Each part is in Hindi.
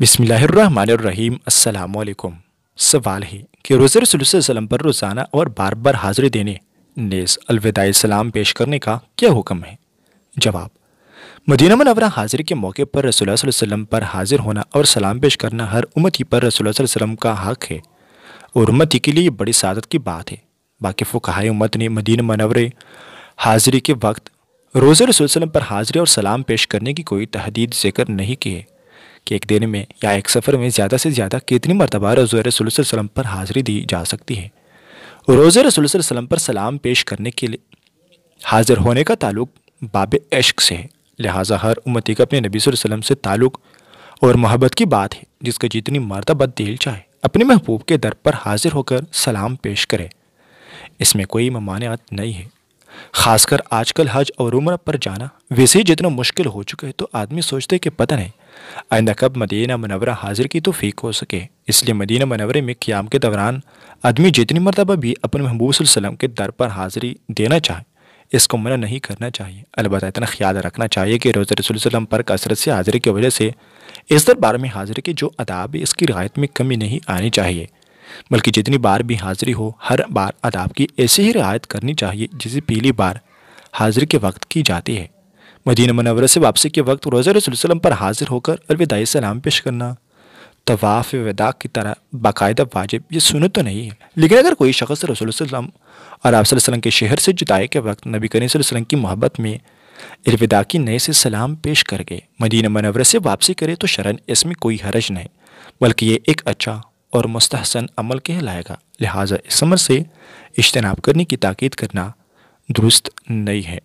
बिसमीम अल्लाम सवाल है कि रोज़ रसोल्म पर रोज़ाना और बार बार हाज़िरी देने नेज़ अलविदा सलाम पेश करने का क्या हुक्म है जवाब मदीना मनवरा हाजिरी के मौके पर रसोल्ला वसम पर हाजिर होना और सलाम पेश करना हर उमती पर रसोल्ला वसम का हक है और उम्मती के लिए बड़ी सादत की बात है बाकी फ़ुकाय उम्मत ने मदीना मनवर हाजिरी के वक्त रोज़ रसोल्ला पर हाजिर और सलाम पेश करने की कोई तहदीद जिक्र नहीं की है कि एक दिन में या एक सफ़र में ज़्यादा से ज़्यादा कितनी मरतबा रसोल वसलम पर हाज़िरी दी जा सकती है रोज़ वसलम पर सलाम पेश करने के लिए हाज़िर होने का ताल्लुक बाब इश्क से है लिहाजा हर उम्मीद का अपने नबी वसलम से ताल्लुक़ और मोहब्बत की बात है जिसका जितनी मरतबा दिल चाहे अपने महबूब के दर पर हाज़िर होकर सलाम पेश करे इसमें कोई ममानियात नहीं है खासकर आजकल हज और उम्र पर जाना वैसे ही जितना मुश्किल हो चुका है तो आदमी सोचते कि पता नहीं आइंदा कब मदीना मनवरा हाजिर की तो फीक हो सके इसलिए मदीना मनवरे में क्याम के दौरान आदमी जितनी मरतबा भी अपने महबूब के दर पर हाजिरी देना चाहे इसको मना नहीं करना चाहिए अलबत् इतना ख्याल रखना चाहिए कि रोज़ रसुल्लम पर कसरत से हाजिरी की वजह से इस दरबार में हाजिर के जो अदाब इसकी रायत में कमी नहीं आनी चाहिए बल्कि जितनी बार भी हाजिरी हो हर बार आदाब की ऐसी ही रियायत करनी चाहिए जिसे पहली बार हाजिरी के वक्त की जाती है मदीना मनवर से वापसी के वक्त रोज़ा रसुलसलम पर हाजिर होकर अलविदाई सलाम पेश करना तवाफ़ वदा की तरह बाकायदा वाजिब ये सुनत तो नहीं है लेकिन अगर कोई शख्स रसोल्लम और आप के शहर से जुदाई के वक्त नबी करीम की मोहब्बत में अलविदा की नए से सलाम पेश कर गए मदीना मनवर से वापसी करे तो शरण इसमें कोई हरज नहीं बल्कि ये एक अच्छा और मुस्तहसन अमल कहलाएगा लिहाजा इस समर से इज्तनाब करने की ताकीद करना दुरुस्त नहीं है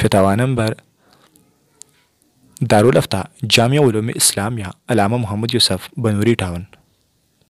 फितावा नंबर दारुलफ्ता जामिया इस्लामिया अलामा मोहम्मद यूसफ़ बनूरी टाउन